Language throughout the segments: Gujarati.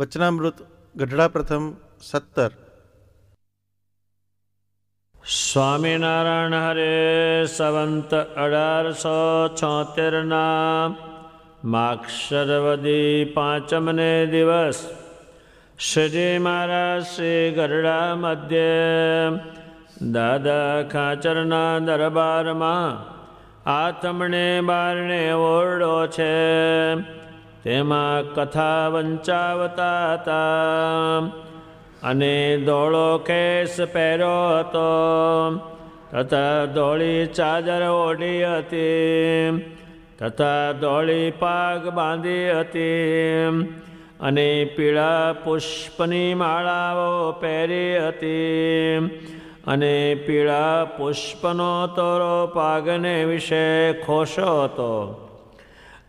વચનામૃત ગઢડા પ્રથમ સત્તર સ્વામિનારાયણ હરે સવંત અઢારસો છોતેરના માક્ષરવદી પાંચમને દિવસ શ્રીજી મહારાજ શ્રી ગઢડા મધ્ય દાદા ખાચરના દરબારમાં આથમણે બારણે ઓરડો છે તેમાં કથા વંચાવતા હતા અને ધોળો કેસ પહેર્યો હતો તથા ધોળી ચાદર ઓઢી હતી તથા ધોળી પાગ બાંધી હતી અને પીળા પુષ્પની માળાઓ પહેરી હતી અને પીળા પુષ્પનો તોરો પાગને વિશે ખોશો હતો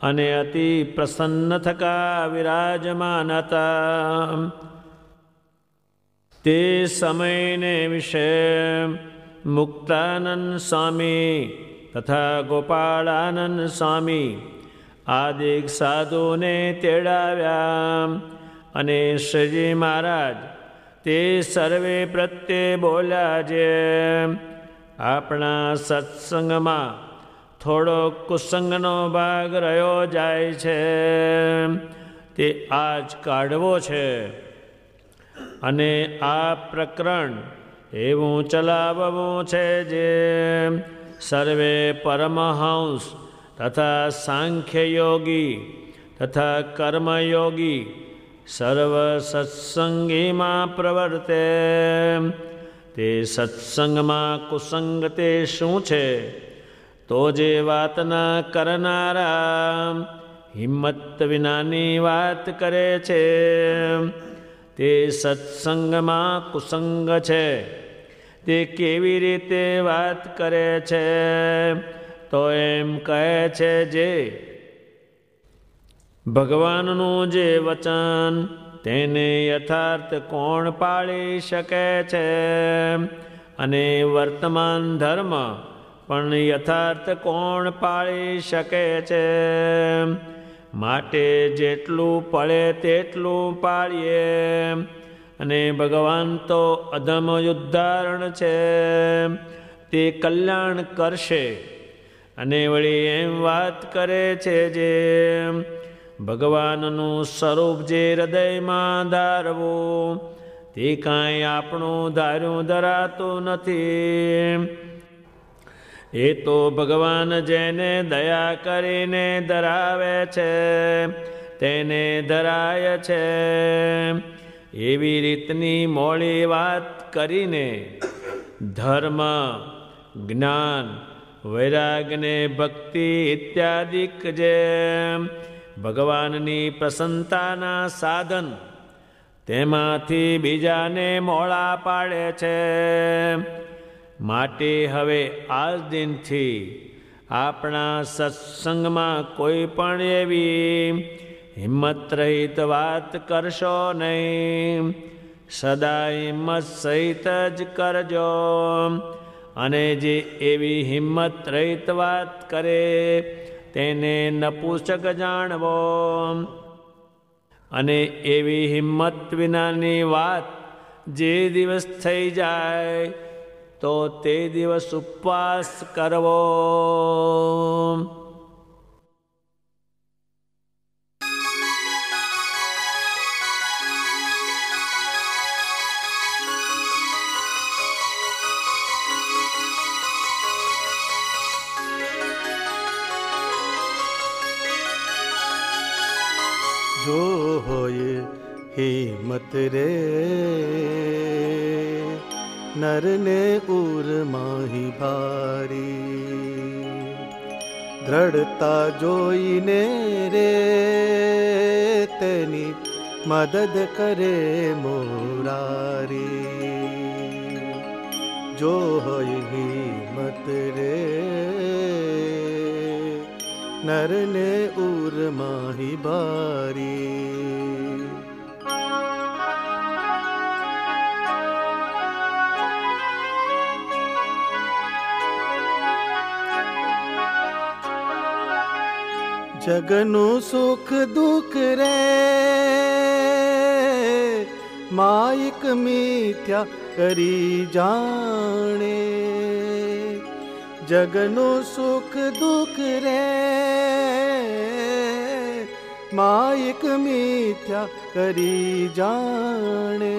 અને અતિ પ્રસન્ન થકા વિરાજમાન હતા તે સમયને વિશે મુક્તાનંદ સ્વામી તથા ગોપાળાનંદ સ્વામી આદિક સાધુને તેડાવ્યા અને શ્રીજી મહારાજ તે સર્વે પ્રત્યે બોલ્યા જે આપણા સત્સંગમાં થોડો કુસંગનો ભાગ રહ્યો જાય છે તે આજ કાઢવો છે અને આ પ્રકરણ એવું ચલાવવું છે જે સર્વે પરમહંસ તથા સાંખ્ય યોગી તથા કર્મયોગી સર્વ સત્સંગીમાં પ્રવર્તે તે સત્સંગમાં કુસંગ તે શું છે તો જે વાતના કરનારા હિંમત વિનાની વાત કરે છે તે સત્સંગમાં કુસંગ છે તે કેવી રીતે વાત કરે છે તો એમ કહે છે જે ભગવાનનું જે વચન તેને યથાર્થ કોણ પાળી શકે છે અને વર્તમાન ધર્મ પણ યથાર્થ કોણ પાળી શકે છે માટે જેટલું પડે તેટલું પાળીએ અને ભગવાન તો અધમ ઉદ્ધારણ છે તે કલ્યાણ કરશે અને વળી એમ વાત કરે છે જે ભગવાનનું સ્વરૂપ જે હૃદયમાં ધારવું તે કાંઈ આપણું ધાર્યું ધરાતું નથી એ તો ભગવાન જેને દયા કરીને ધરાવે છે તેને ધરાય છે એવી રીતની મોડી વાત કરીને ધર્મ જ્ઞાન વૈરાગને ભક્તિ ઇત્યાદિક જે ભગવાનની પ્રસન્નતાના સાધન તેમાંથી બીજાને મોળા પાડે છે માટે હવે આ દિનથી આપણા સત્સંગમાં કોઈ પણ એવી હિંમત રહિત વાત કરશો નહીં સદા હિંમત સહિત જ કરજો અને જે એવી હિંમત રહિત વાત કરે તેને નપુસક જાણવો અને એવી હિંમત વિનાની વાત જે દિવસ થઈ જાય તો તે દિવસ ઉપવાસ કરવો जोई ने रे तेनी मदद करे मोरा रे जो होय ही मत रे नरने उर माहिबा जगनु सुख दुख रे माइक मीत्या करी जाने जगनु सुख दुख रे माइक मीत्या करी जाने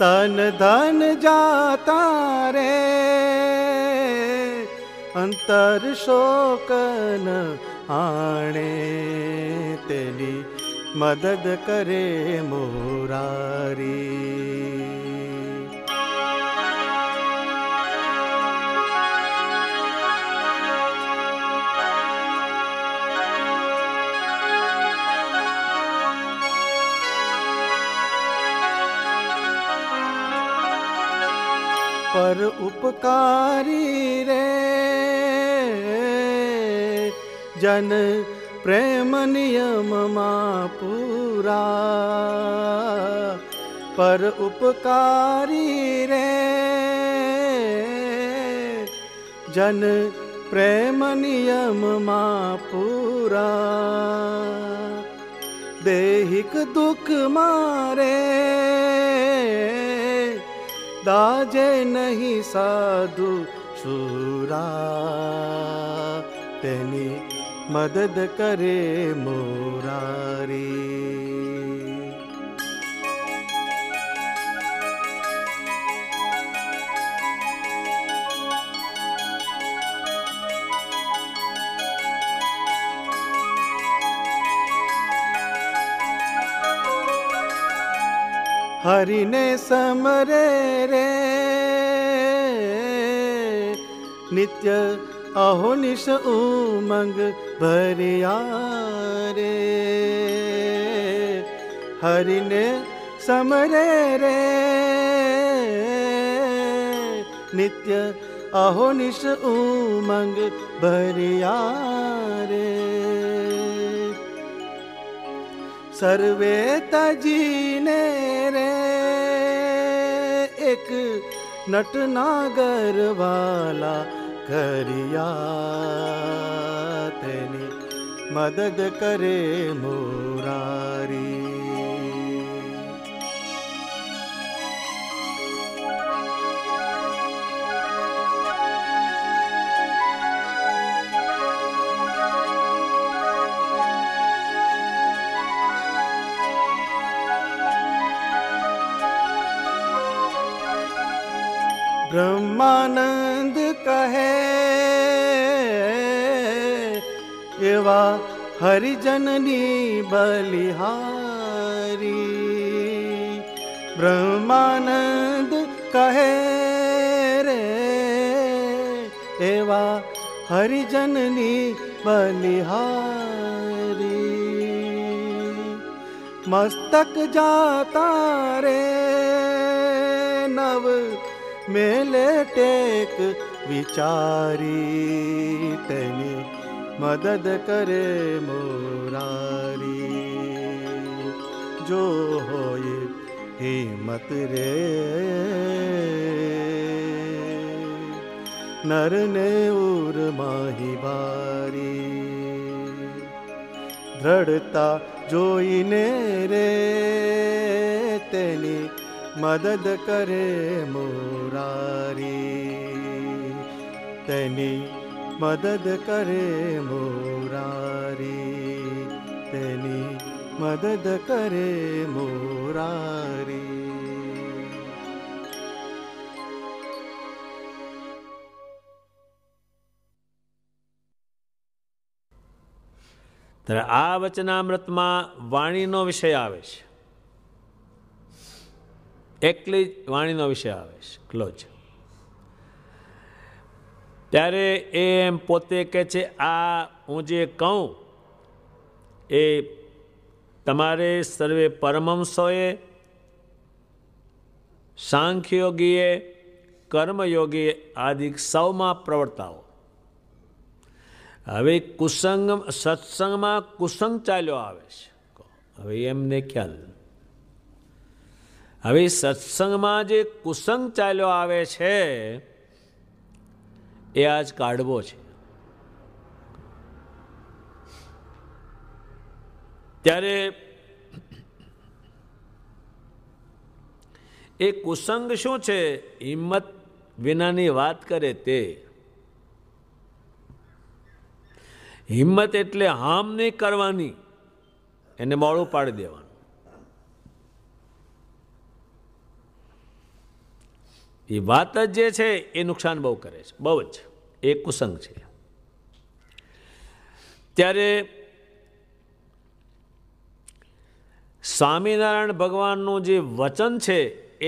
तन धन जाता रे અંતર શોકન આણે તેની મદદ કરે મોરારી પર ઉપકારી રે જન પ્રેમ નિયમમાં પૂરા પર ઉપકારી રે જન પ્રેમ નિયમમાં પૂરા દેહિક દુઃખ મારે દાજે નહીં સાધુ શુરા તેની મદદ કરે મોરારી હરિને સમરે રે નિત્ય અહો નિશ ઉમંગ ભર્યા રે હરિને સમરે રે નિત્ય અહો નિશ ઉમંગ ભર્યા રે સર્વે તજીને રે એક નટનાગર વાલા કરિયા તેની મદદ કરે મોરારી બ્રહ્માનંદ કહે એવા હરિજનની બલિહારી બ્રહ્માનંદ કહે રે એવા હરિજનની બલિહારી મસ્તક જાતા રે નવ मेले टेक विचारी तने मदद करे मोरारी जो होए हिम्मत रे नर ने उर माही बारी दृढ़ता जो ने रे तेनी મદદ કરે મોરારી તેની મદદ કરે મોરારી તેની મદદ કરે મોરારી ત્યારે આ વચનામૃતમાં વાણીનો વિષય આવે છે એકલી જ વાણીનો વિષય આવે છે ક્લોજ ત્યારે એ એમ પોતે કહે છે આ હું જે કહું એ તમારે સર્વે પરમહંસોએ સાંખ્યયોગીએ કર્મયોગીએ આદિ સૌમાં પ્રવર્તાઓ હવે કુસંગ સત્સંગમાં કુસંગ ચાલ્યો આવે છે હવે એમને ખ્યાલ હવે સત્સંગમાં જે કુસંગ ચાલ્યો આવે છે એ આજ કાઢવો છે ત્યારે એ કુસંગ શું છે હિંમત વિનાની વાત કરે તે હિંમત એટલે હામ નહીં કરવાની એને મોડું પાડી દેવાનું એ વાત જ જે છે એ નુકસાન બહુ કરે છે બહુ જ એ કુસંગ છે ત્યારે સ્વામિનારાયણ ભગવાનનું જે વચન છે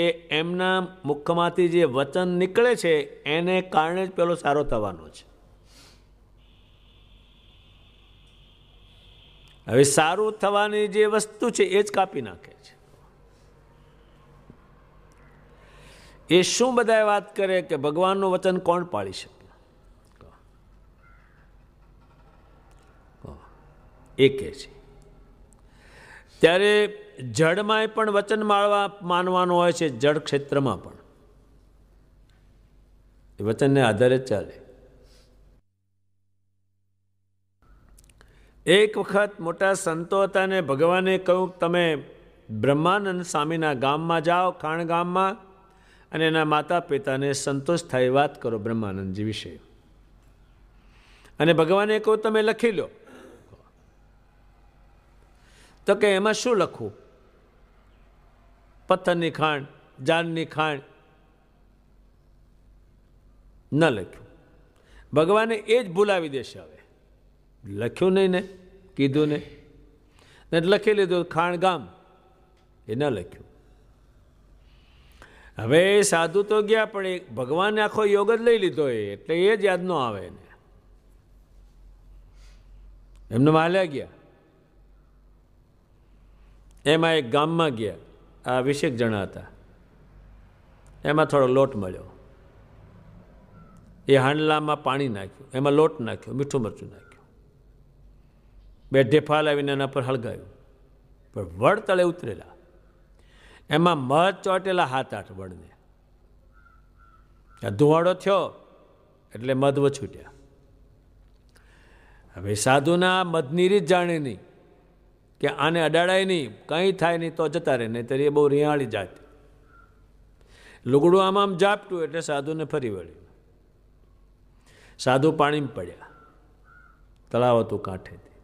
એ એમના મુખમાંથી જે વચન નીકળે છે એને કારણે જ પેલો સારો થવાનો છે હવે સારું થવાની જે વસ્તુ છે એ જ કાપી નાખે છે એ શું બધાએ વાત કરે કે ભગવાનનું વચન કોણ પાળી શકે એ કહે છે ત્યારે જળમાંય પણ વચન માળવા માનવાનું હોય છે જળ ક્ષેત્રમાં પણ એ વચનને આધારે જ ચાલે એક વખત મોટા સંતો હતા ને ભગવાને કહ્યું તમે બ્રહ્માનંદ સ્વામીના ગામમાં જાઓ ખાણ ગામમાં અને એના માતા પિતાને સંતોષ થાય વાત કરો બ્રહ્માનંદજી વિશે અને ભગવાને કહો તમે લખી લો તો કે એમાં શું લખવું પથ્થરની ખાણ જાનની ખાણ ન લખ્યું ભગવાને એ જ ભૂલાવી દેશે હવે લખ્યું નહીં ને કીધું ને લખી લીધું ખાણ ગામ એ ન લખ્યું હવે સાધુ તો ગયા પણ એ ભગવાને આખો યોગ જ લઈ લીધો એટલે એ જ યાદ ન આવે એને એમને માલ્યા ગયા એમાં એક ગામમાં ગયા આ વીસેક જણા હતા એમાં થોડો લોટ મળ્યો એ હાંડલામાં પાણી નાખ્યું એમાં લોટ નાખ્યો મીઠું મરચું નાખ્યું બે ઢેફા લાવીને એના પર હળગાયું પણ વડ તળે ઉતરેલા એમાં મધ ચોટેલા હાથ આઠ બળને ધુવાડો થયો એટલે મધ વછૂટ્યા હવે સાધુના મધની રીત જાણે નહીં કે આને અડાડાય નહીં કંઈ થાય નહીં તો જતા રહે નહીં તરી એ બહુ રિયાળી જાત લુગડું આમ આમ જાપટું એટલે સાધુને ફરી વળ્યું સાધુ પાણીમાં પડ્યા તળાવ હતું કાંઠેથી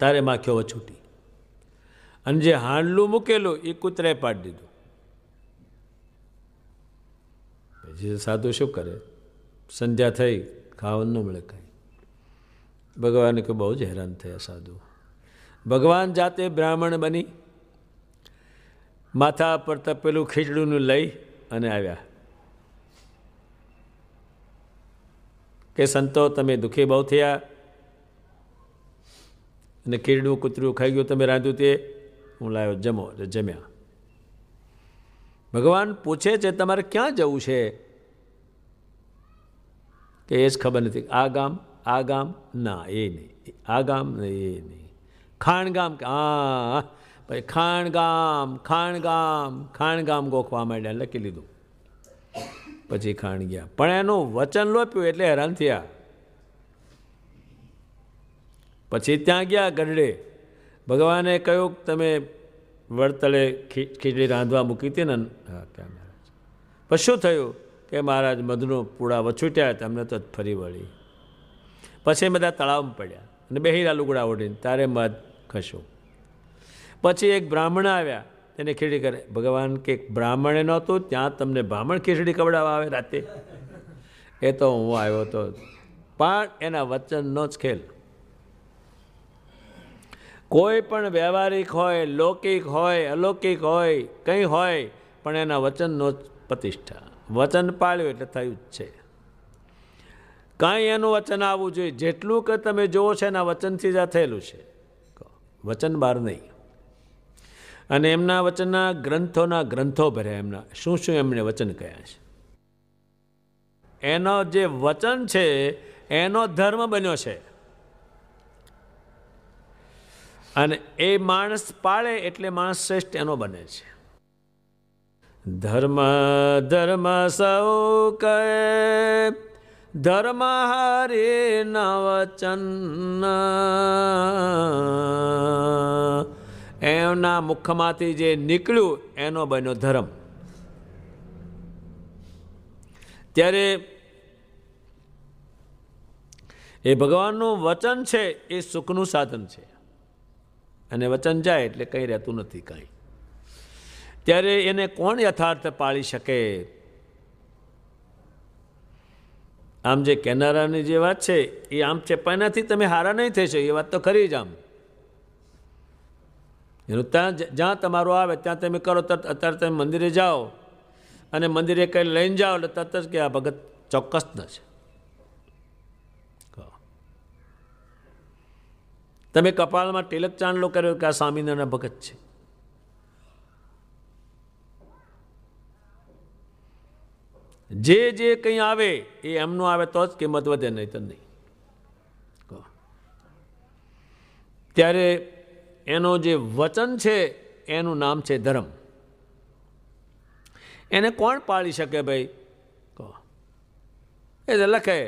તારે માખ્યો છૂટી અને જે હાંડલું મૂકેલું એ કૂતરે પાડી દીધું પછી સાધુ શું કરે સંધ્યા થઈ ખાવાનું ન મળે કંઈ ભગવાને કે બહુ જ હેરાન થયા સાધુ ભગવાન જાતે બ્રાહ્મણ બની માથા પર તપેલું ખીચડીનું લઈ અને આવ્યા કે સંતો તમે દુઃખી બહુ થયા અને કીરડું કૂતરું ખાઈ ગયું તમે રાંધ્યું તે હું લાવ્યો જમો એટલે જમ્યા ભગવાન પૂછે છે તમારે ક્યાં જવું છે કે એ જ ખબર નથી આ ગામ આ ગામ ના એ નહીં આ ગામ એ નહીં ખાણગામ હા પછી ખાણગામ ખાણગામ ખાણગામ ગોખવા માંડ્યા લખી લીધું પછી ખાણ ગયા પણ એનું વચન લોપ્યું એટલે હેરાન થયા પછી ત્યાં ગયા ગઢડે ભગવાને કહ્યું તમે વડતળે ખીચડી રાંધવા મૂકી હતી ને હા ક્યાં મહારાજ પછી શું થયું કે મહારાજ મધનો પૂળા વછૂટ્યા તમને તો ફરી વળી પછી બધા તળાવમાં પડ્યા અને બેહીરા લુગડા ઓઢીને તારે મધ ખસ્યું પછી એક બ્રાહ્મણ આવ્યા તેને ખીચડી કરે ભગવાન કે બ્રાહ્મણે નહોતું ત્યાં તમને બ્રાહ્મણ ખીચડી કવડાવવા આવે રાતે એ તો હું આવ્યો હતો પણ એના વચનનો જ ખેલ કોઈ પણ વ્યવહારિક હોય લૌકિક હોય અલૌકિક હોય કંઈ હોય પણ એના વચનનો જ પ્રતિષ્ઠા વચન પાળ્યું એટલે થયું જ છે કાંઈ એનું વચન આવવું જોઈએ જેટલું કે તમે જુઓ છો એના વચનથી જ આ થયેલું છે વચન બહાર નહીં અને એમના વચનના ગ્રંથોના ગ્રંથો ભર્યા એમના શું શું એમણે વચન કયા છે એનો જે વચન છે એનો ધર્મ બન્યો છે અને એ માણસ પાળે એટલે માણસ શ્રેષ્ઠ એનો બને છે ધર્મ ધર્મ સૌ કહે ધર્મ હરે નવચન એમના મુખમાંથી જે નીકળ્યું એનો બન્યો ધર્મ ત્યારે એ ભગવાનનું વચન છે એ સુખનું સાધન છે અને વચન જાય એટલે કંઈ રહેતું નથી કાંઈ ત્યારે એને કોણ યથાર્થ પાળી શકે આમ જે કેનારાની જે વાત છે એ આમ ચેપાનાથી તમે હારા નહીં થઈ એ વાત તો ખરી જ આમ એનું ત્યાં જ્યાં તમારું આવે ત્યાં તમે કરો તરત અત્યારે તમે મંદિરે જાઓ અને મંદિરે કંઈ લઈને જાઓ એટલે તરત જ કે આ ભગત ચોક્કસ ન છે તમે કપાળમાં તિલક ચાંદલો કર્યો કે આ સ્વામિનારાયણ ભગત છે જે જે કંઈ આવે એ એમનું આવે તો જ કિંમત વધે નહીં તો નહીં ત્યારે એનો જે વચન છે એનું નામ છે ધર્મ એને કોણ પાળી શકે ભાઈ કહો એ લખે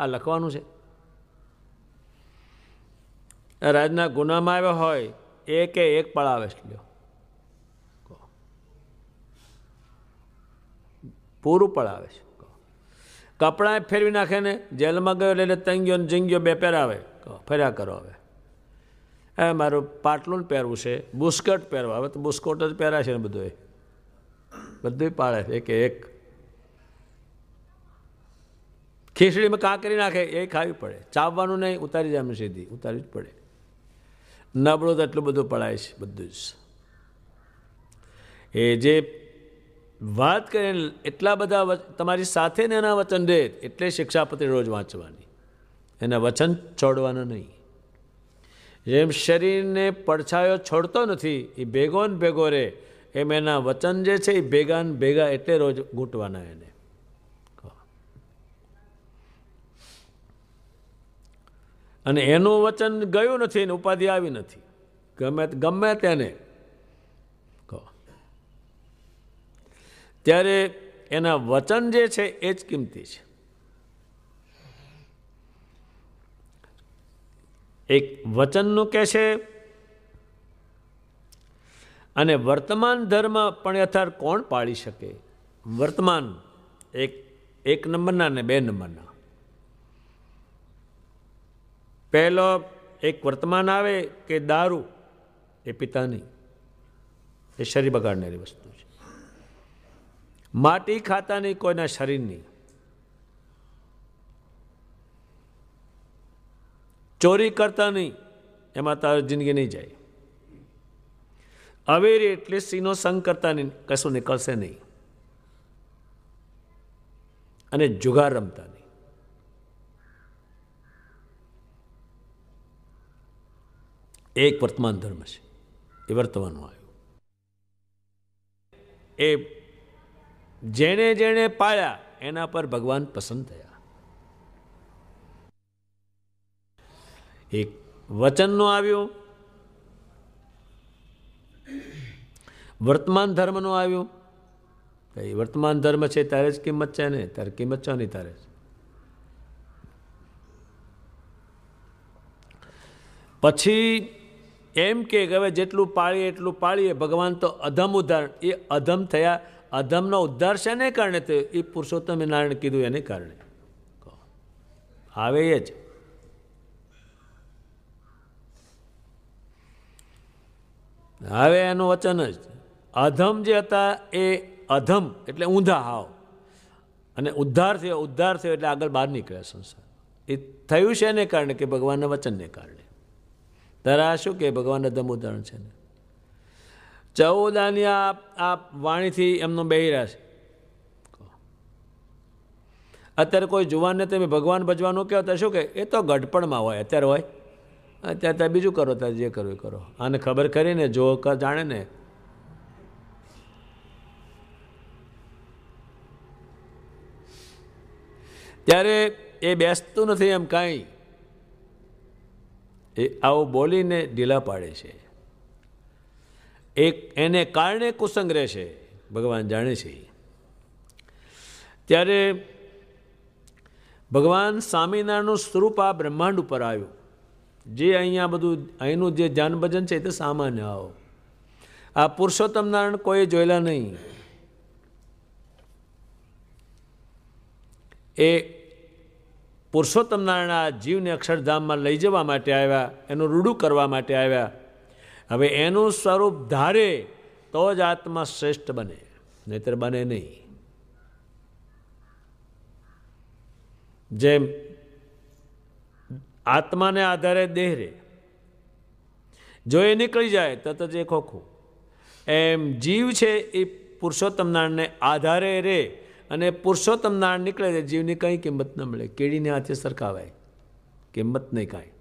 આ લખવાનું છે રાજના ગુનામાં આવ્યો હોય એકે એક પળાવેશ લ્યો પૂરું પળાવે છે કપડાં ફેરવી નાખે ને જેલમાં ગયો એટલે તંગ્યો ગયો ને જંગ ગયો બે પહેરાવે ફર્યા કરો હવે હવે મારું પાટલું પહેરવું છે બુસ્કટ પહેરવા હવે તો બુસ્કોટ જ પહેરાશે ને બધું બધું પાળે છે એક એક ખીચડીમાં કાકરી નાખે એ ખાવી પડે ચાવવાનું નહીં ઉતારી જાય સીધી ઉતારવી જ પડે નબળો તો એટલું બધું પડાય છે બધું જ એ જે વાત કરે એટલા બધા તમારી સાથે ને એના વચન રહે એટલે શિક્ષાપત્રી રોજ વાંચવાની એના વચન છોડવાના નહીં જેમ શરીરને પડછાયો છોડતો નથી એ ભેગો ને ભેગો રહે એમ એના વચન જે છે એ ભેગા ને ભેગા એટલે રોજ ગૂંટવાના એને અને એનું વચન ગયું નથી એની ઉપાધિ આવી નથી ગમે ગમે તેને કહો ત્યારે એના વચન જે છે એ જ કિંમતી છે એક વચનનું કહે છે અને વર્તમાન ધર્મ પણ યથાર્થ કોણ પાળી શકે વર્તમાન એક એક નંબરના ને બે નંબરના પહેલો એક વર્તમાન આવે કે દારૂ એ પિતાની એ શરીર બગાડનારી વસ્તુ છે માટી ખાતા નહીં કોઈના શરીરની ચોરી કરતા નહીં એમાં તારી જિંદગી નહીં જાય અવેરી એટલે સિંહનો સંગ કરતા નહીં કશું નીકળશે નહીં અને જુગાર રમતા નહીં એક વર્તમાન ધર્મ છે એ વર્તમાનમાં આવ્યું એ જેણે જેણે પાળ્યા એના પર ભગવાન પસંદ થયા એક વચનનો આવ્યો વર્તમાન ધર્મનો આવ્યો એ વર્તમાન ધર્મ છે ત્યારે જ કિંમત છે ને ત્યારે કિંમત છે નહીં તારે પછી એમ કે હવે જેટલું પાળીએ એટલું પાળીએ ભગવાન તો અધમ ઉદાહરણ એ અધમ થયા અધમનો ઉદ્ધાર શેને કારણે થયો એ પુરુષોત્તમ નારાયણ કીધું એને કારણે આવે એ જ આવે એનું વચન જ અધમ જે હતા એ અધમ એટલે ઊંધા હાવ અને ઉદ્ધાર થયો ઉદ્ધાર થયો એટલે આગળ બહાર નીકળ્યા સંસાર એ થયું છે એને કારણે કે ભગવાનના વચનને કારણે તારા શું કે ભગવાનના દમોદરણ છે ને ચૌદાની આની આ આ વાણીથી એમનો બહેરા છે અત્યારે કોઈ જુવાનને તમે ભગવાન ભજવાનું કહો તો શું કે એ તો ગઢપણમાં હોય અત્યારે હોય અત્યારે ત્યાં બીજું કરો ત્યારે જે કરવું કરો આને ખબર કરીને જો જાણે ને ત્યારે એ બેસતું નથી એમ કાંઈ એ આવો બોલીને ઢીલા પાડે છે એક એને કારણે કુસંગ રહેશે ભગવાન જાણે છે ત્યારે ભગવાન સ્વામિનારાયણનું સ્વરૂપ આ બ્રહ્માંડ ઉપર આવ્યું જે અહીંયા બધું અહીંનું જે જાનભજન છે તે સામાન્ય આવો આ પુરુષોત્તમ નારાયણ કોઈ જોયેલા નહીં એ પુરુષોત્તમ નારાયણ જીવને અક્ષરધામમાં લઈ જવા માટે આવ્યા એનું રૂડું કરવા માટે આવ્યા હવે એનું સ્વરૂપ ધારે તો જ આત્મા શ્રેષ્ઠ બને નહીતર બને નહીં જેમ આત્માને આધારે દેહ રે જો એ નીકળી જાય તો જ એ ખોખું એમ જીવ છે એ પુરુષોત્તમ નારાયણને આધારે રે અને પુરુષોત્તમ નાળ નીકળે છે જીવની કંઈ કિંમત ન મળે કેળીને હાથે સરખાવાય કિંમત નહીં કાંઈ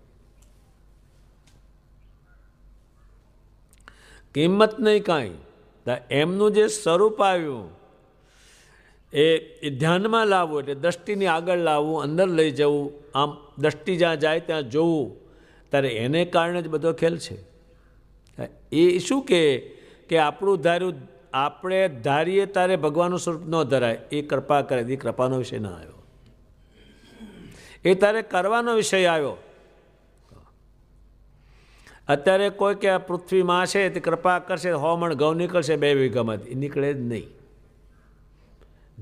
કિંમત નહીં કાંઈ એમનું જે સ્વરૂપ આવ્યું એ ધ્યાનમાં લાવવું એટલે દ્રષ્ટિની આગળ લાવવું અંદર લઈ જવું આમ દ્રષ્ટિ જ્યાં જાય ત્યાં જોવું ત્યારે એને કારણે જ બધો ખેલ છે એ શું કે આપણું ધાર્યું આપણે ધારીએ તારે ભગવાનનું સ્વરૂપ ન ધરાય એ કૃપા કરે એ કૃપાનો વિષય ન આવ્યો એ તારે કરવાનો વિષય આવ્યો અત્યારે કોઈ કે આ પૃથ્વીમાં છે તે કૃપા કરશે હોમણ ઘઉં નીકળશે બે વીઘામાંથી એ નીકળે જ નહીં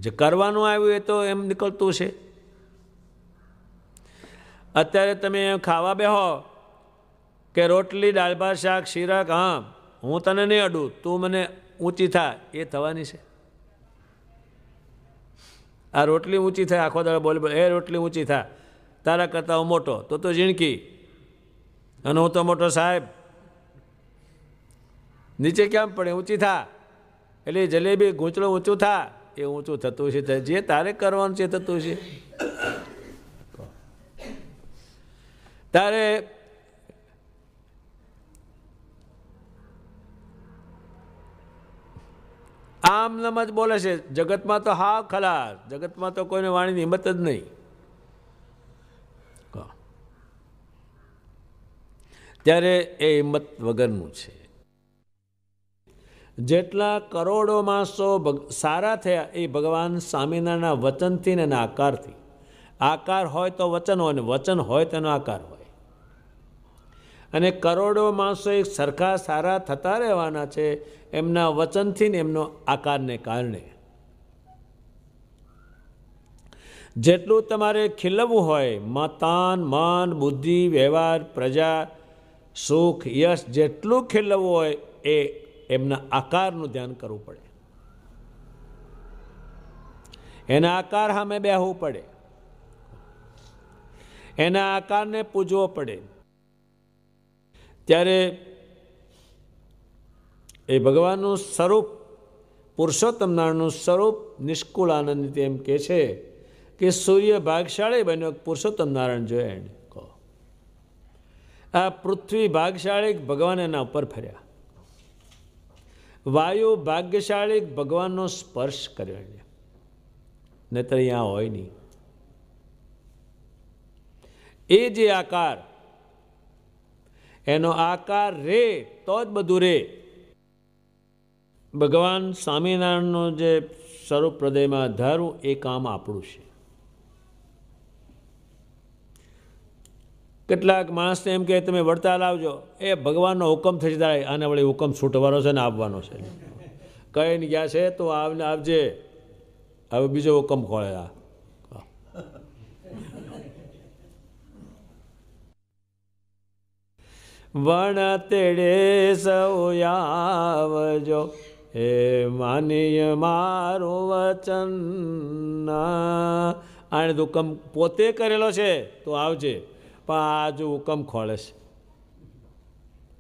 જે કરવાનું આવ્યું એ તો એમ નીકળતું છે અત્યારે તમે ખાવા બેહો કે રોટલી દાળ ભાત શાક શીરા હા હું તને નહીં અડું તું મને ઊંચી થાય એ થવાની છે આ રોટલી ઊંચી થાય આખો દાડો બોલ એ રોટલી ઊંચી થાય તારા કરતાં હું મોટો તો તો ઝીણકી અને હું તો મોટો સાહેબ નીચે કેમ પડે ઊંચી થા એટલે જલેબી ગૂંચળું ઊંચું થા એ ઊંચું થતું છે જે તારે કરવાનું છે થતું છે તારે આમ નમ જ બોલે છે જગતમાં તો હા ખલા જગતમાં તો કોઈને વાણીની હિંમત જ નહીં ત્યારે એ હિંમત વગરનું છે જેટલા કરોડો માણસો સારા થયા એ ભગવાન સ્વામિનારાયણના વચનથી ને એના આકારથી આકાર હોય તો વચન હોય ને વચન હોય તેનો આકાર હોય અને કરોડો માણસો એક સરખા સારા થતા રહેવાના છે એમના વચનથી ને એમનો આકારને કારણે જેટલું તમારે ખીલવવું હોય મતાન મન બુદ્ધિ વ્યવહાર પ્રજા સુખ યશ જેટલું ખીલવવું હોય એ એમના આકારનું ધ્યાન કરવું પડે એના આકાર સામે બેહવું પડે એના આકારને પૂજવો પડે ત્યારે એ ભગવાનનું સ્વરૂપ પુરુષોત્તમ નારાયણનું સ્વરૂપ નિષ્કુળ આનંદ તેમ કહે છે કે સૂર્ય ભાગશાળી બન્યો પુરુષોત્તમ નારાયણ જોયા એને કહો આ પૃથ્વી ભાગશાળી ભગવાન એના ઉપર ફર્યા વાયુ ભાગ્યશાળી ભગવાનનો સ્પર્શ કર્યો એને નહીતર અહીંયા હોય નહીં એ જે આકાર એનો આકાર રે તો જ બધું રે ભગવાન સ્વામિનારાયણનો જે સ્વરૂપ હૃદયમાં ધારું એ કામ આપણું છે કેટલાક માણસને એમ કહે તમે વડતાલ આવજો એ ભગવાનનો હુકમ થઈ જાય અને વળી હુકમ છૂટવાનો છે ને આવવાનો છે કહીને ગયા છે તો આવને આવજે હવે બીજો હુકમ ખોળે આ વણ તેડે સૌ આવજો હે માનીય મારું વચન આણે તો હુકમ પોતે કરેલો છે તો આવજે પણ આ જો હુકમ ખોળે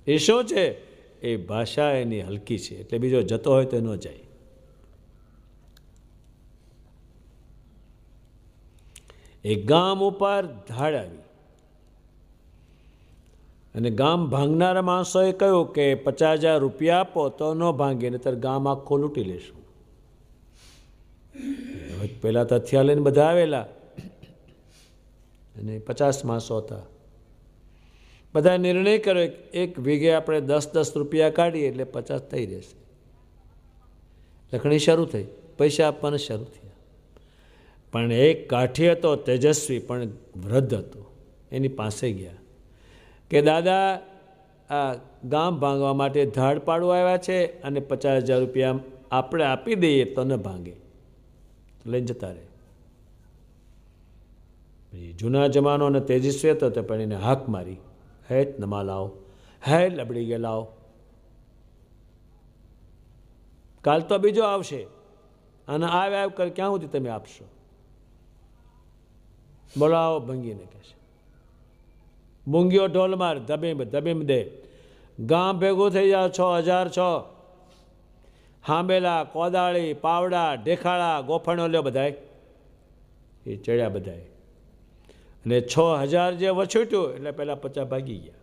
છે એ શું છે એ ભાષા એની હલકી છે એટલે બીજો જતો હોય તો ન જાય એ ગામ ઉપર ધાડ આવી અને ગામ ભાંગનારા માણસોએ કહ્યું કે પચાસ હજાર રૂપિયા આપો તો ન ભાંગે નહીતર ગામ આખો લૂંટી લેશું પહેલાં તો હથિયાર લઈને બધા આવેલા અને પચાસ માણસો હતા બધા નિર્ણય કર્યો એક વીઘે આપણે દસ દસ રૂપિયા કાઢીએ એટલે પચાસ થઈ જશે લખણી શરૂ થઈ પૈસા આપવાના શરૂ થયા પણ એક કાઠી હતો તેજસ્વી પણ વૃદ્ધ હતો એની પાસે ગયા કે દાદા આ ગામ ભાંગવા માટે ધાડ પાડવા આવ્યા છે અને પચાસ હજાર રૂપિયા આપણે આપી દઈએ તો ન ભાંગે લઈને જતા રહે જૂના જમાનો અને તેજસ્વી હતો તે પણ એને હાક મારી હેટ નમા લાવો હેટ લબડી ગયે લાવો કાલ તો બીજો આવશે અને આ વ્યાપ કર ક્યાં સુધી તમે આપશો બોલાવો ભંગીને કહેશે મૂંગીઓ ઢોલ માર ધબીમ ધબીમ દે ગામ ભેગું થઈ જાઓ છ હજાર છ હાંબેલા કોદાળી પાવડા ઢેખાળા ગોફણો લ્યો બધાય એ ચડ્યા બધાય અને છ હજાર જે વછૂટ્યું એટલે પહેલાં પચાસ ભાગી ગયા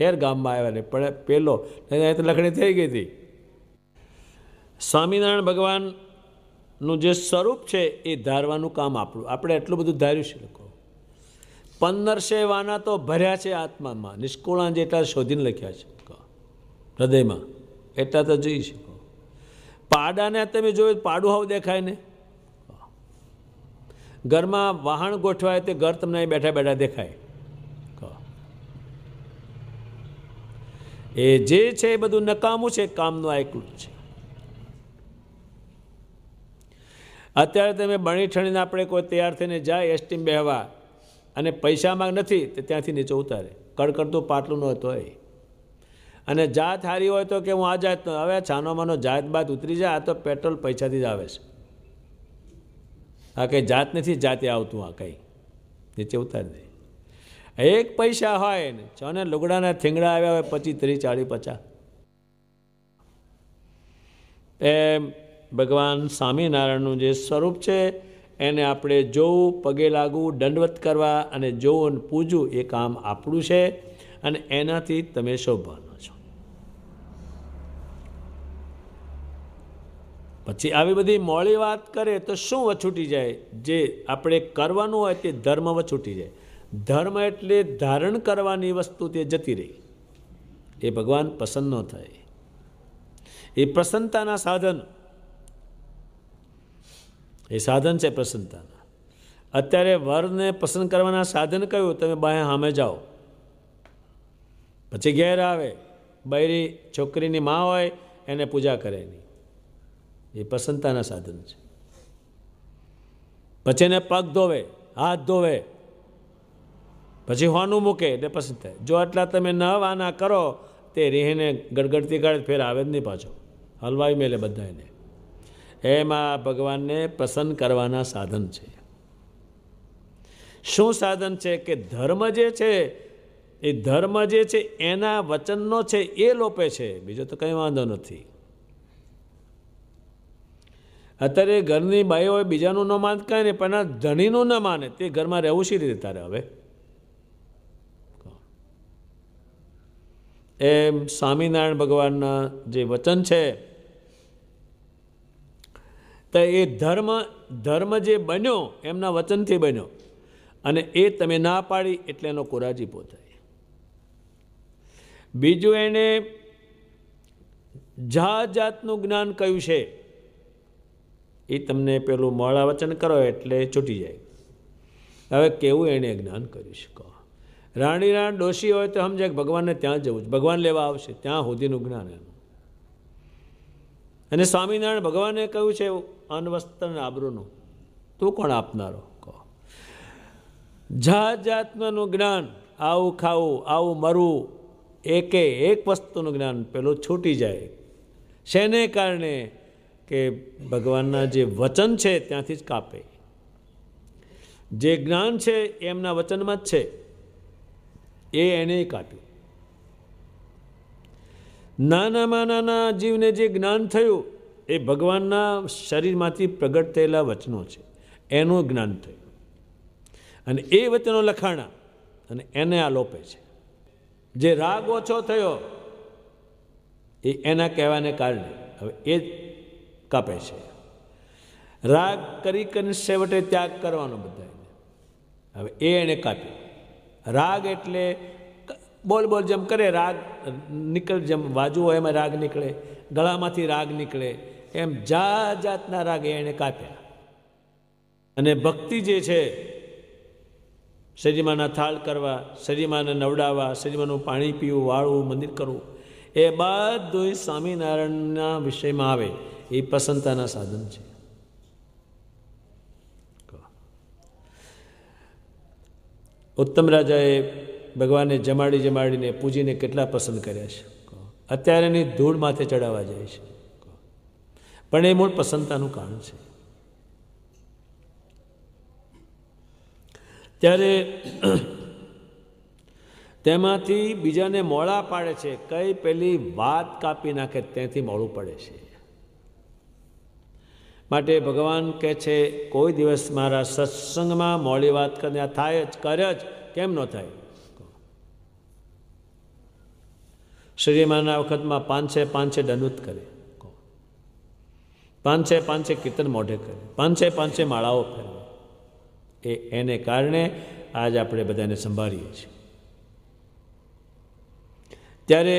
ફેર ગામમાં આવ્યા ને પણ પહેલો એને તો લખણી થઈ ગઈ હતી સ્વામિનારાયણ ભગવાનનું જે સ્વરૂપ છે એ ધારવાનું કામ આપણું આપણે એટલું બધું ધાર્યું છે લોકો પંદરસે વાના તો ભર્યા છે આત્મામાં નિષ્કુળા જેટલા શોધીને લખ્યા છે હૃદયમાં એટલા તો જોઈ શકો પાડાને તમે જોયું પાડું હાવ દેખાય ને ઘરમાં વાહણ ગોઠવાય તે ઘર તમને અહીં બેઠા બેઠા દેખાય એ જે છે એ બધું નકામું છે કામનું આ એકલું છે અત્યારે તમે બણી ઠણીને આપણે કોઈ તૈયાર થઈને જાય એસટીમ બેહવા અને પૈસામાં નથી તો ત્યાંથી નીચે ઉતારે કડકડતું પાટલું ન હતો એ અને જાત હારી હોય તો કે હું આ જાતનો હવે છાનોમાંનો જાત બાત ઉતરી જાય આ તો પેટ્રોલ પૈસાથી જ આવે છે આ કંઈ જાત નથી જાતે આવતું આ કંઈ નીચે ઉતારી દે એક પૈસા હોય ને છને લુગડાના થીંગડા આવ્યા હોય પચીસ ત્રીસ ચાળીસ પચાસ એમ ભગવાન સ્વામિનારાયણનું જે સ્વરૂપ છે એને આપણે જોવું પગે લાગવું દંડવત કરવા અને જોવું અને પૂજવું એ કામ આપણું છે અને એનાથી તમે શોભવાનો છો પછી આવી બધી મોડી વાત કરે તો શું વછૂટી જાય જે આપણે કરવાનું હોય તે ધર્મ વછૂટી જાય ધર્મ એટલે ધારણ કરવાની વસ્તુ તે જતી રહી એ ભગવાન પસંદ ન થાય એ પ્રસન્નતાના સાધન એ સાધન છે પ્રસન્નતાના અત્યારે વરને પસંદ કરવાના સાધન કયું તમે બાયા સામે જાઓ પછી ઘેર આવે બૈરી છોકરીની મા હોય એને પૂજા કરે નહીં એ પ્રસન્નતાના સાધન છે પછી એને પગ ધોવે હાથ ધોવે પછી હોનું મૂકે એટલે પસંદ થાય જો આટલા તમે ન વાના કરો તે રીહને ગડગડતી કાઢે ફેર આવે જ નહીં પાછો હલવાઈ મેલે બધા એને એમાં ભગવાનને પ્રસન્ન કરવાના સાધન છે શું સાધન છે કે ધર્મ જે છે એ ધર્મ જે છે એના વચનનો છે એ લોપે છે બીજો તો કંઈ વાંધો નથી અત્યારે ઘરની બાઈઓએ બીજાનું ન માનતા ને પણ આ ધણીનું ન માને તે ઘરમાં રહેવું શી રીતે તારે હવે એમ સ્વામિનારાયણ ભગવાનના જે વચન છે તો એ ધર્મ ધર્મ જે બન્યો એમના વચનથી બન્યો અને એ તમે ના પાડી એટલે એનો કોરાજીપો થાય બીજું એણે જાત જાતનું જ્ઞાન કહ્યું છે એ તમને પેલું મોળા વચન કરો એટલે છૂટી જાય હવે કેવું એણે જ્ઞાન કરી શકો કહો રાણીના ડોશી હોય તો સમજે ભગવાનને ત્યાં જવું છે ભગવાન લેવા આવશે ત્યાં સુધીનું જ્ઞાન એનું અને સ્વામિનારાયણ ભગવાને કહ્યું છે અનવસ્ત્ર આબરૂનું તું કોણ આપનારો કહો જાત જાતનું જ્ઞાન આવું ખાવું આવું મરવું એકે એક વસ્તુનું જ્ઞાન પેલું છૂટી જાય શેને કારણે કે ભગવાનના જે વચન છે ત્યાંથી જ કાપે જે જ્ઞાન છે એમના વચનમાં જ છે એ એને કાપ્યું નાનામાં નાના જીવને જે જ્ઞાન થયું એ ભગવાનના શરીરમાંથી પ્રગટ થયેલા વચનો છે એનું જ્ઞાન થયું અને એ વચનો લખાણા અને એને આલોપે છે જે રાગ ઓછો થયો એ એના કહેવાને કારણે હવે એ જ કાપે છે રાગ કરી કરીને છેવટે ત્યાગ કરવાનો બધાને હવે એ એને કાપ્યો રાગ એટલે બોલ બોલ જેમ કરે રાગ નીકળે જેમ વાજુ હોય એમાં રાગ નીકળે ગળામાંથી રાગ નીકળે એમ જા જાતના રાગ એણે કાપ્યા અને ભક્તિ જે છે શરીરમાંના થાળ કરવા શરીરમાંને નવડાવવા શરીરમાંનું પાણી પીવું વાળવું મંદિર કરવું એ બધું સ્વામિનારાયણના વિષયમાં આવે એ પ્રસન્નતાના સાધન છે ઉત્તમ રાજાએ ભગવાનને જમાડી જમાડીને પૂજીને કેટલા પસંદ કર્યા છે અત્યારે એની ધૂળ માથે ચડાવવા જાય છે પણ એ મૂળ પસંદતાનું કારણ છે ત્યારે તેમાંથી બીજાને મોળા પાડે છે કઈ પેલી વાત કાપી નાખે ત્યાંથી મોડું પડે છે માટે ભગવાન કહે છે કોઈ દિવસ મારા સત્સંગમાં મોડી વાત કર્યા થાય જ કરે જ કેમ ન થાય શ્રીમાના વખતમાં પાંચે પાંચે દનુત કરે પાંચે પાંચે કીર્તન મોઢે કરે પાંચે પાંચે માળાઓ ફેરવે એ એને કારણે આજ આપણે બધાને સંભાળીએ છીએ ત્યારે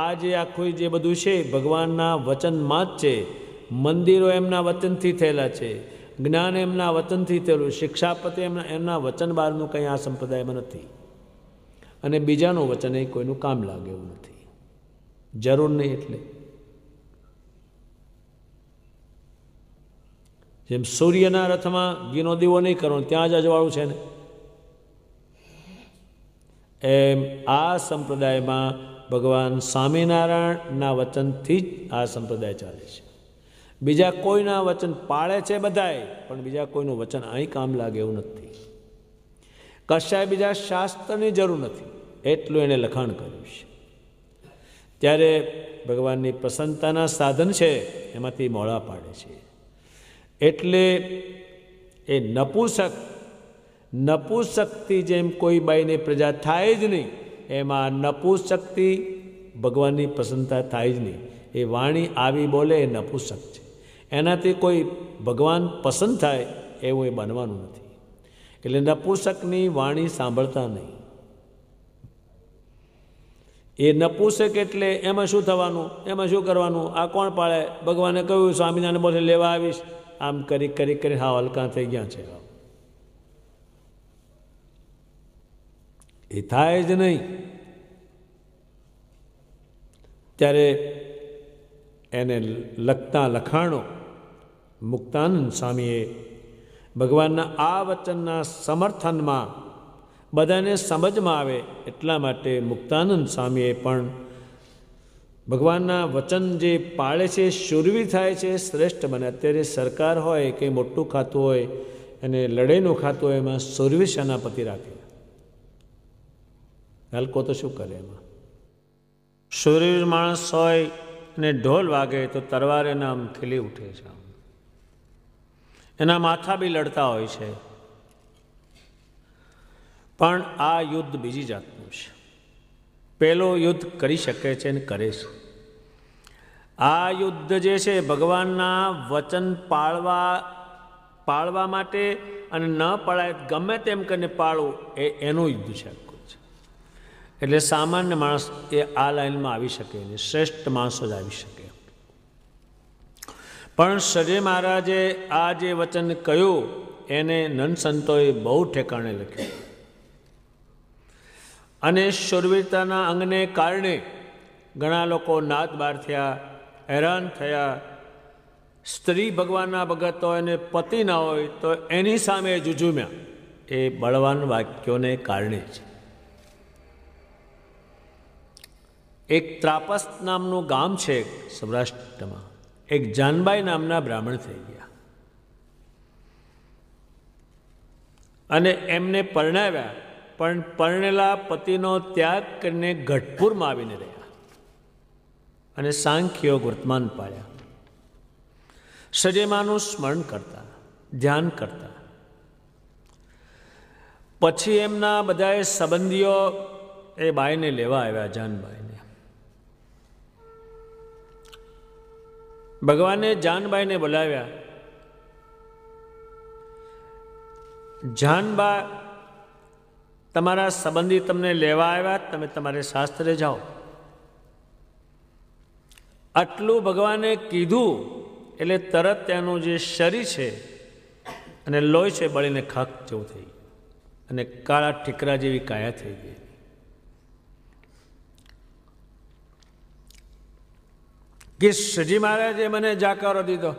આ જે આખું જે બધું છે ભગવાનના વચનમાં જ છે મંદિરો એમના વચનથી થયેલા છે જ્ઞાન એમના વચનથી થયેલું શિક્ષાપતિ એમના એમના વચન બહારનું કંઈ આ સંપ્રદાયમાં નથી અને બીજાનું વચન એ કોઈનું કામ લાગે એવું નથી જરૂર નહીં એટલે જેમ સૂર્યના રથમાં ગીનો દીવો નહીં કરવાનો ત્યાં જ અજવાળું છે ને એમ આ સંપ્રદાયમાં ભગવાન સ્વામિનારાયણના વચનથી જ આ સંપ્રદાય ચાલે છે બીજા કોઈના વચન પાળે છે બધાએ પણ બીજા કોઈનું વચન અહીં કામ લાગે એવું નથી કશાય બીજા શાસ્ત્રની જરૂર નથી એટલું એણે લખાણ કર્યું છે ત્યારે ભગવાનની પ્રસન્નતાના સાધન છે એમાંથી મોળા પાડે છે એટલે એ નપુસક નપુસકથી જેમ કોઈ બાઈને પ્રજા થાય જ નહીં એમાં નપુસકથી ભગવાનની પ્રસન્નતા થાય જ નહીં એ વાણી આવી બોલે એ નપુસક છે એનાથી કોઈ ભગવાન પસંદ થાય એવું એ બનવાનું નથી એટલે નપુસકની વાણી સાંભળતા નહીં એ નપુસક એટલે એમાં શું થવાનું એમાં શું કરવાનું આ કોણ પાળે ભગવાને કહ્યું સ્વામિનારાયણ બોલે લેવા આવીશ આમ કરી કરી કરી હા હલકા થઈ ગયા છે એ થાય જ નહીં ત્યારે એને લખતા લખાણો મુક્તાનંદ સ્વામીએ ભગવાનના આ વચનના સમર્થનમાં બધાને સમજમાં આવે એટલા માટે મુક્તાનંદ સ્વામીએ પણ ભગવાનના વચન જે પાળે છે શુરવી થાય છે શ્રેષ્ઠ બને અત્યારે સરકાર હોય કે મોટું ખાતું હોય અને લડાઈનું ખાતું હોય એમાં સુરવી સેનાપતિ રાખે હલકો તો શું કરે એમાં શુરવીર માણસ હોય અને ઢોલ વાગે તો તરવાર એના આમ ખીલી ઉઠે છે એના માથા બી લડતા હોય છે પણ આ યુદ્ધ બીજી જાતનું છે પહેલો યુદ્ધ કરી શકે છે ને કરે છે આ યુદ્ધ જે છે ભગવાનના વચન પાળવા પાળવા માટે અને ન પાળાય ગમે તેમ કરીને પાળવું એ એનું યુદ્ધ છે એટલે સામાન્ય માણસ એ આ લાઈનમાં આવી શકે નહીં શ્રેષ્ઠ માણસો જ આવી શકે પણ સજય મહારાજે આ જે વચન કહ્યું એને નન સંતોએ બહુ ઠેકાણે લખ્યું અને શૂરવીરતાના અંગને કારણે ઘણા લોકો નાદ બાર થયા હેરાન થયા સ્ત્રી ભગવાનના ભગત હોય અને પતિ ના હોય તો એની સામે જુજુમ્યા એ બળવાન વાક્યોને કારણે જ એક ત્રાપસ નામનું ગામ છે સૌરાષ્ટ્રમાં એક જાનબાઈ નામના બ્રાહ્મણ થઈ ગયા અને એમને પરણાવ્યા પણ પરણેલા પતિનો ત્યાગ કરીને ગઢપુરમાં આવીને રહ્યા અને સાંખ્યો વર્તમાન પાડ્યા સજેમાનું સ્મરણ કરતા ધ્યાન કરતા પછી એમના બધાએ સંબંધીઓ એ બાઈને લેવા આવ્યા જાનબાઈને ભગવાને જાનબાઈને બોલાવ્યા જાનબા તમારા સંબંધી તમને લેવા આવ્યા તમે તમારે શાસ્ત્રે જાઓ આટલું ભગવાને કીધું એટલે તરત ત્યાંનું જે શરીર છે અને લોહી છે બળીને ખાખ જેવું થઈ અને કાળા ઠીકરા જેવી કાયા થઈ ગઈ કે શ્રીજી મહારાજે મને જાકારો દીધો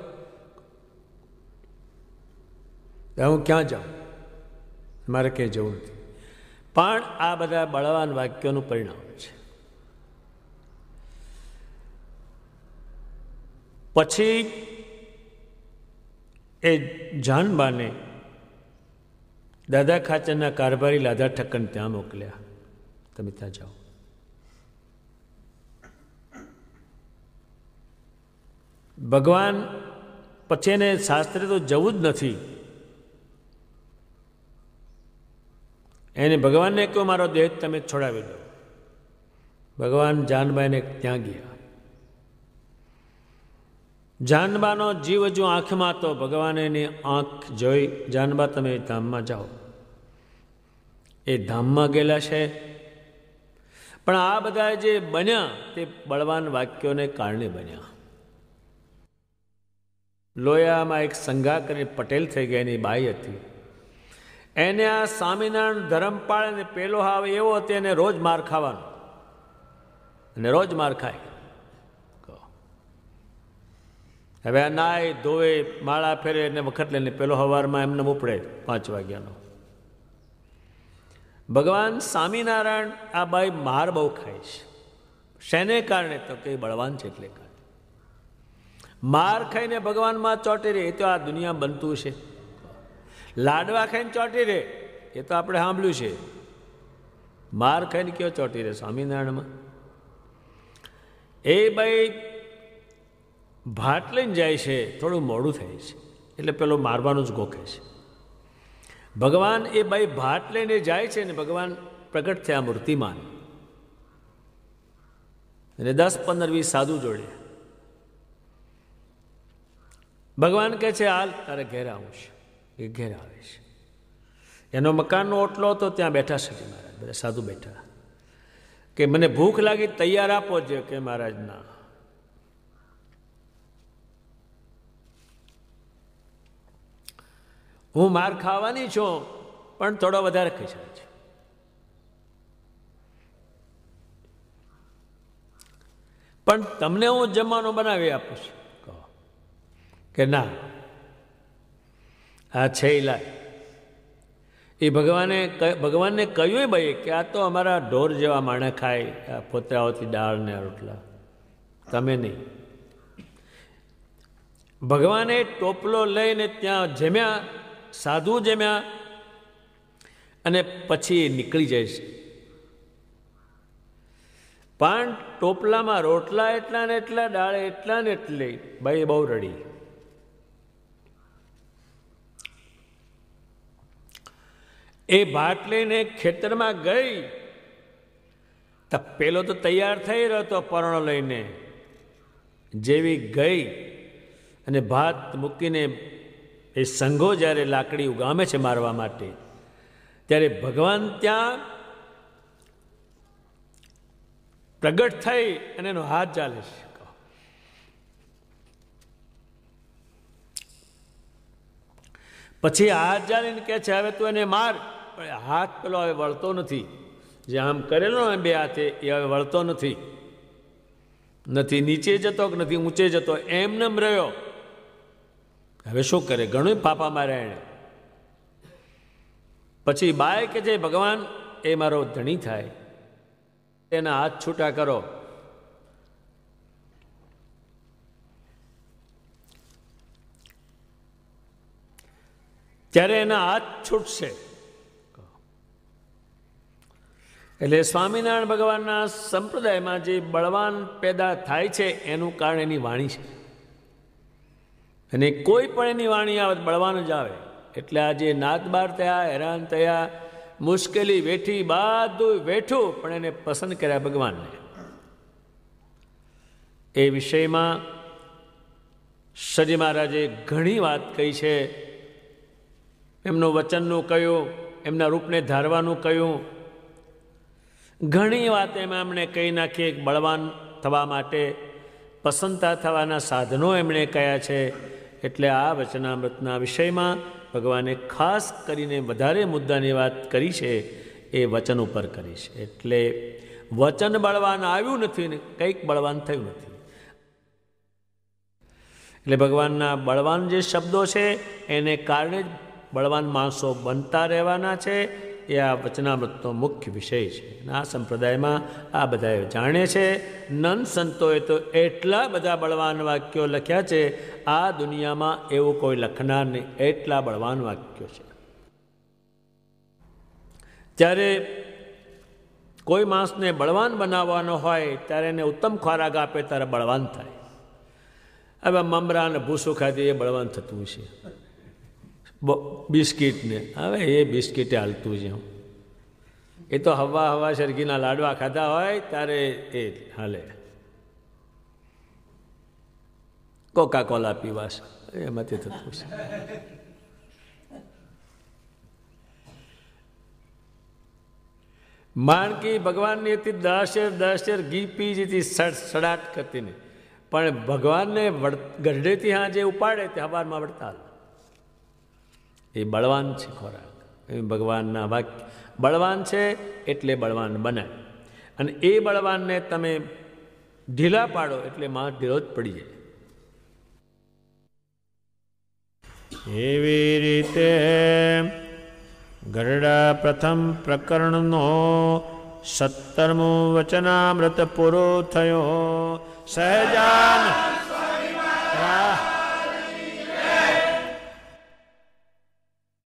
હું ક્યાં જાઉં મારે ક્યાંય જવું નથી પણ આ બધા બળવાન વાક્યોનું પરિણામ છે પછી એ જાનબાને દાદા ખાચરના કારભારી લાદા ઠક્કન ત્યાં મોકલ્યા તમે ત્યાં જાઓ ભગવાન પછી એને શાસ્ત્રે તો જવું જ નથી એને ભગવાનને કહો મારો દેહ તમે છોડાવી દો ભગવાન જાનબાઈને ત્યાં ગયા જાનબાનો જીવ હજુ આંખમાં તો ભગવાન એની આંખ જોઈ જાનબા તમે ધામમાં જાઓ એ ધામમાં ગયેલા છે પણ આ બધા જે બન્યા તે બળવાન વાક્યોને કારણે બન્યા લોયામાં એક સંઘા કરી પટેલ થઈ ગયા એની બાઈ હતી એને આ સ્વામિનારાયણ ધરમપાળ અને પેલો હાવ એવો હતો એને રોજ માર ખાવાનો અને રોજ માર ખાય હવે આ નાય ધોવે માળા ફેરે એને વખત લઈને પેલો હવારમાં એમને ઉપડે પાંચ વાગ્યાનો ભગવાન સ્વામિનારાયણ આ બાઈ માર બહુ ખાય છે શેને કારણે તો કે બળવાન છે એટલે કારણે માર ખાઈને ભગવાનમાં ચોટી રહે એ તો આ દુનિયા બનતું છે લાડવા ખાઈને ચોંટી રે એ તો આપણે સાંભળ્યું છે માર ખાઈને કયો ચોંટી રહે સ્વામિનારાયણમાં એ ભાઈ ભાટ લઈને જાય છે થોડું મોડું થાય છે એટલે પેલો મારવાનું જ ગોખે છે ભગવાન એ ભાઈ ભાટ લઈને જાય છે ને ભગવાન પ્રગટ થયા મૂર્તિમાન અને દસ પંદર વીસ સાધુ જોડે ભગવાન કહે છે હાલ તારે ઘેર આવું છું એ ઘેર આવે છે એનો મકાનનો ઓટલો હતો ત્યાં બેઠા છે મહારાજ બધા સાધુ બેઠા કે મને ભૂખ લાગી તૈયાર આપો જે કે મહારાજના હું માર ખાવાની છું પણ થોડો વધારે ખાઈ છે પણ તમને હું જમવાનું બનાવી આપું છું કહો કે ના આ છેલા એ ભગવાને ભગવાનને કહ્યું ભાઈ કે આ તો અમારા ઢોર જેવા માણે ખાય આ પોતરાઓથી દાળ ને રોટલા તમે નહીં ભગવાને ટોપલો લઈને ત્યાં જમ્યા સાધુ જમ્યા અને પછી નીકળી જાય છે પણ ટોપલામાં રોટલા એટલા ને એટલા દાળ એટલા ને એટલી ભાઈ બહુ રડી એ ભાત લઈને ખેતરમાં ગઈ તો પેલો તો તૈયાર થઈ રહ્યો હતો પરણો લઈને જેવી ગઈ અને ભાત મૂકીને એ સંઘો જ્યારે લાકડી ઉગામે છે મારવા માટે ત્યારે ભગવાન ત્યાં પ્રગટ થઈ અને એનો હાથ ચાલે છે પછી હાથ ચાલીને કે છે હવે તું એને માર હાથ પેલો હવે વળતો નથી જે આમ કરેલો ને બે હાથે એ હવે વળતો નથી નથી નીચે જતો કે નથી ઊંચે જતો એમનેમ રહ્યો હવે શું કરે ઘણું પાપા માર્યા એણે પછી બાય કે જે ભગવાન એ મારો ધણી થાય એના હાથ છૂટા કરો ત્યારે એના હાથ છૂટશે એટલે સ્વામિનારાયણ ભગવાનના સંપ્રદાયમાં જે બળવાન પેદા થાય છે એનું કારણ એની વાણી છે અને કોઈ પણ એની વાણી આવે બળવાન જ આવે એટલે આજે નાતબાર થયા હેરાન થયા મુશ્કેલી વેઠી બધું વેઠું પણ એને પસંદ કર્યા ભગવાનને એ વિષયમાં શ્રી મહારાજે ઘણી વાત કહી છે એમનું વચનનું કહ્યું એમના રૂપને ધારવાનું કહ્યું ઘણી વાત એમાં એમણે કહી નાખી એક બળવાન થવા માટે પસંદતા થવાના સાધનો એમણે કયા છે એટલે આ વચનામૃતના વિષયમાં ભગવાને ખાસ કરીને વધારે મુદ્દાની વાત કરી છે એ વચન ઉપર કરી છે એટલે વચન બળવાન આવ્યું નથી ને કંઈક બળવાન થયું નથી એટલે ભગવાનના બળવાન જે શબ્દો છે એને કારણે જ બળવાન માણસો બનતા રહેવાના છે એ આ વચનામૃતનો મુખ્ય વિષય છે આ સંપ્રદાયમાં આ બધા જાણે છે નન સંતોએ તો એટલા બધા બળવાન વાક્યો લખ્યા છે આ દુનિયામાં એવું કોઈ લખનાર નહીં એટલા બળવાન વાક્યો છે જ્યારે કોઈ માણસને બળવાન બનાવવાનો હોય ત્યારે એને ઉત્તમ ખોરાક આપે ત્યારે બળવાન થાય હવે મમરા અને ભૂસું ખાતી એ બળવાન થતું છે બિસ્કિટને હવે એ બિસ્કિટે હાલતું છે એ તો હવા હવા સરગીના લાડવા ખાધા હોય ત્યારે એ હાલે કોકા કોલા પીવાસ એમાંથી થતું છે માણકી ભગવાનની હતી દશેર દશેર ઘી પી જતી સડાટ કરતી નહીં પણ ભગવાનને ગઢડેથી હા જે ઉપાડે તે હવારમાં વડતાલ એ બળવાન છે ખોરાક ભગવાનના વાક્ય બળવાન છે એટલે બળવાન બનાય અને એ બળવાનને તમે ઢીલા પાડો એટલે માં ઢીલો જ પડી જાય એવી રીતે ગરડા પ્રથમ પ્રકરણનો સત્તરમો વચનામૃત પૂરો થયો સહજાન